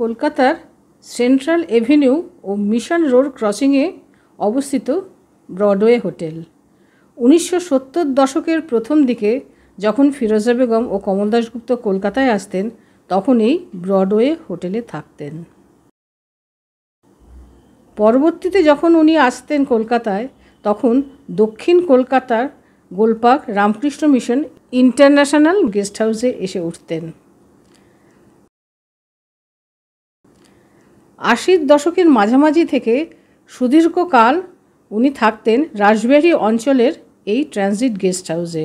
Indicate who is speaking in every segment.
Speaker 1: কলকাতার Central Avenue ও Mission Road ক্রসিংয়ে অবস্থিত ব্রডওয়ে হোটেল উনিশশো সত্তর দশকের প্রথম দিকে যখন ফিরোজা বেগম ও কমল দাসগুপ্ত কলকাতায় আসতেন তখন এই ব্রডওয়ে হোটেলে থাকতেন পরবর্তীতে যখন উনি আসতেন কলকাতায় তখন দক্ষিণ কলকাতার Golpark Ramakrishna Mission International Guest হাউসে এসে উঠতেন আশির দশকের মাঝামাঝি থেকে সুদীর্ঘকাল উনি থাকতেন রাসবেরি অঞ্চলের এই ট্রানজিট গেস্ট হাউসে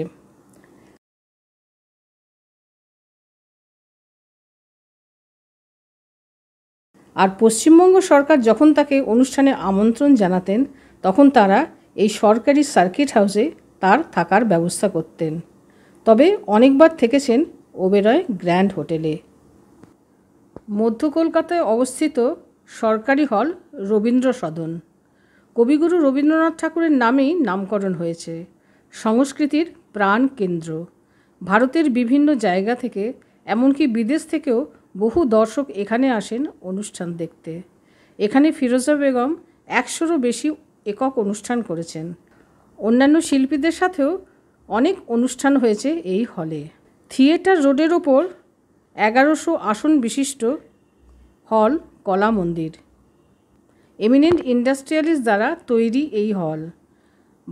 Speaker 1: আর পশ্চিমবঙ্গ সরকার যখন তাকে অনুষ্ঠানে আমন্ত্রণ জানাতেন তখন তারা এই সরকারি সার্কিট হাউসে তার থাকার ব্যবস্থা করতেন তবে অনেকবার থেকেছেন ওবেরয় গ্র্যান্ড হোটেলে মধ্য কলকাতায় অবস্থিত সরকারি হল রবীন্দ্র সদন কবিগুরু রবীন্দ্রনাথ ঠাকুরের নামেই নামকরণ হয়েছে সংস্কৃতির প্রাণ কেন্দ্র ভারতের বিভিন্ন জায়গা থেকে এমনকি বিদেশ থেকেও বহু দর্শক এখানে আসেন অনুষ্ঠান দেখতে এখানে ফিরোজা বেগম একশোরও বেশি একক অনুষ্ঠান করেছেন অন্যান্য শিল্পীদের সাথেও অনেক অনুষ্ঠান হয়েছে এই হলে থিয়েটার রোডের ওপর এগারোশো আসন বিশিষ্ট হল কলা মন্দির এমিনেন্ট ইন্ডাস্ট্রিয়ালিস্ট দ্বারা তৈরি এই হল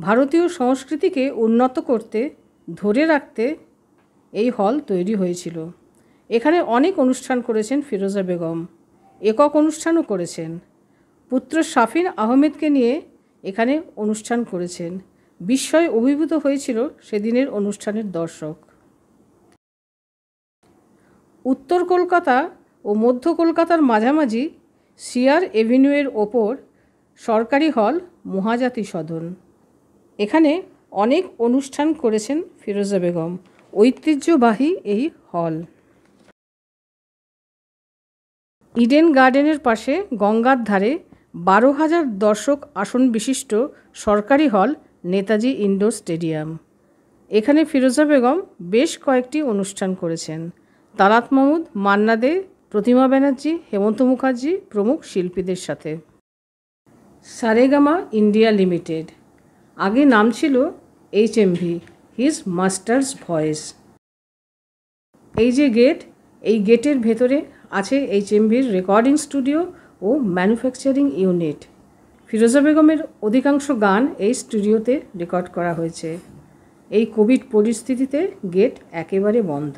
Speaker 1: ভারতীয় সংস্কৃতিকে উন্নত করতে ধরে রাখতে এই হল তৈরি হয়েছিল এখানে অনেক অনুষ্ঠান করেছেন ফিরোজা বেগম একক অনুষ্ঠানও করেছেন পুত্র শাফিন আহমেদকে নিয়ে এখানে অনুষ্ঠান করেছেন বিস্ময়ে অভিভূত হয়েছিল সেদিনের অনুষ্ঠানের দর্শক উত্তর কলকাতা ও মধ্য কলকাতার মাঝামাঝি সিয়ার এভিনিউয়ের ওপর সরকারি হল মহাজাতি সদন এখানে অনেক অনুষ্ঠান করেছেন ফিরোজা বেগম ঐতিহ্যবাহী এই হল ইডেন গার্ডেনের পাশে গঙ্গার ধারে বারো হাজার দর্শক আসন বিশিষ্ট সরকারি হল নেতাজি ইনডোর স্টেডিয়াম এখানে ফিরোজা বেগম বেশ কয়েকটি অনুষ্ঠান করেছেন তারাত মাহমুদ মান্না দে প্রতিমা ব্যানার্জি হেমন্ত মুখার্জি প্রমুখ শিল্পীদের সাথে সারেগামা ইন্ডিয়া লিমিটেড আগে নাম ছিল H MV His Master's Voice এই যে গেট এই গেটের ভেতরে আছে এইচ এমভির রেকর্ডিং স্টুডিও ও ম্যানুফ্যাকচারিং ইউনিট ফিরোজা বেগমের অধিকাংশ গান এই স্টুডিওতে রেকর্ড করা হয়েছে এই কোভিড পরিস্থিতিতে গেট একেবারে বন্ধ